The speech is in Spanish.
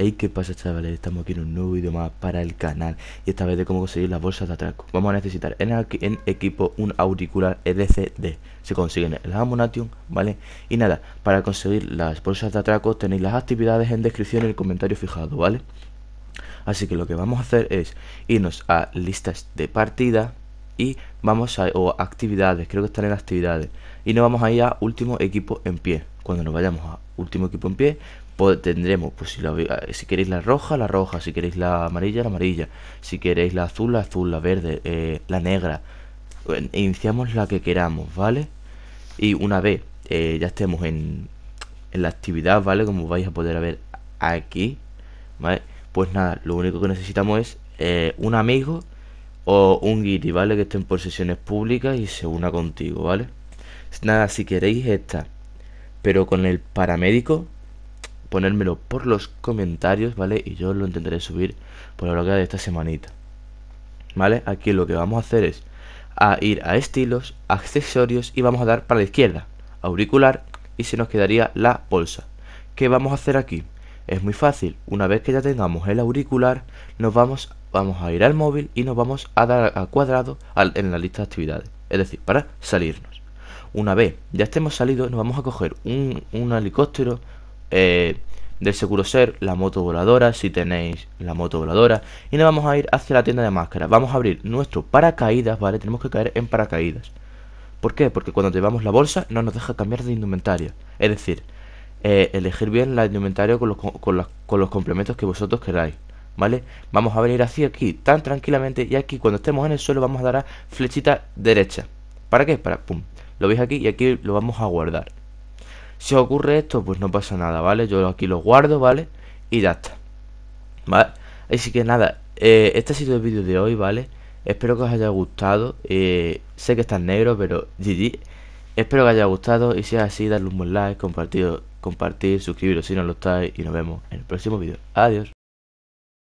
Hey, ¿qué pasa chavales? Estamos aquí en un nuevo vídeo más para el canal Y esta vez de cómo conseguir las bolsas de atraco Vamos a necesitar en, en equipo un auricular EDCD Se consiguen el Ammonation, ¿vale? Y nada, para conseguir las bolsas de atraco tenéis las actividades en descripción y en el comentario fijado, ¿vale? Así que lo que vamos a hacer es irnos a listas de partida y vamos a o actividades, creo que están en actividades y nos vamos a ir a último equipo en pie. Cuando nos vayamos a último equipo en pie, tendremos, pues si, la, eh, si queréis la roja, la roja, si queréis la amarilla, la amarilla, si queréis la azul, la azul, la verde, eh, la negra. Iniciamos la que queramos, ¿vale? Y una vez eh, ya estemos en, en la actividad, ¿vale? Como vais a poder ver aquí, ¿vale? Pues nada, lo único que necesitamos es un amigo o un guiri, ¿vale? Que esté en posesiones públicas y se una contigo, ¿vale? Nada, si queréis esta, pero con el paramédico, ponérmelo por los comentarios, ¿vale? Y yo lo intentaré subir por la hora de esta semanita, ¿vale? Aquí lo que vamos a hacer es a ir a estilos, accesorios y vamos a dar para la izquierda, auricular y se nos quedaría la bolsa. ¿Qué vamos a hacer aquí? Es muy fácil, una vez que ya tengamos el auricular, nos vamos, vamos a ir al móvil y nos vamos a dar al cuadrado en la lista de actividades, es decir, para salirnos. Una vez ya estemos salidos, nos vamos a coger un, helicóptero eh, del seguro ser, la moto voladora, si tenéis la moto voladora, y nos vamos a ir hacia la tienda de máscaras. Vamos a abrir nuestro paracaídas, ¿vale? Tenemos que caer en paracaídas. ¿Por qué? Porque cuando llevamos la bolsa no nos deja cambiar de indumentaria. Es decir, eh, elegir bien la indumentaria con los, con, los complementos que vosotros queráis. ¿Vale? Vamos a venir así aquí, tan tranquilamente, y aquí cuando estemos en el suelo vamos a dar a flechita derecha. ¿Para qué? Para, pum, lo veis aquí y aquí lo vamos a guardar. Si os ocurre esto, pues no pasa nada, ¿vale? Yo aquí lo guardo, ¿vale? Y ya está. ¿Vale? Así que nada, eh, este ha sido el vídeo de hoy, ¿vale? Espero que os haya gustado. Eh, sé que está en negro, pero GG. Espero que os haya gustado y si es así, darle un buen like, compartido compartir, suscribiros si no lo estáis y nos vemos en el próximo vídeo. Adiós.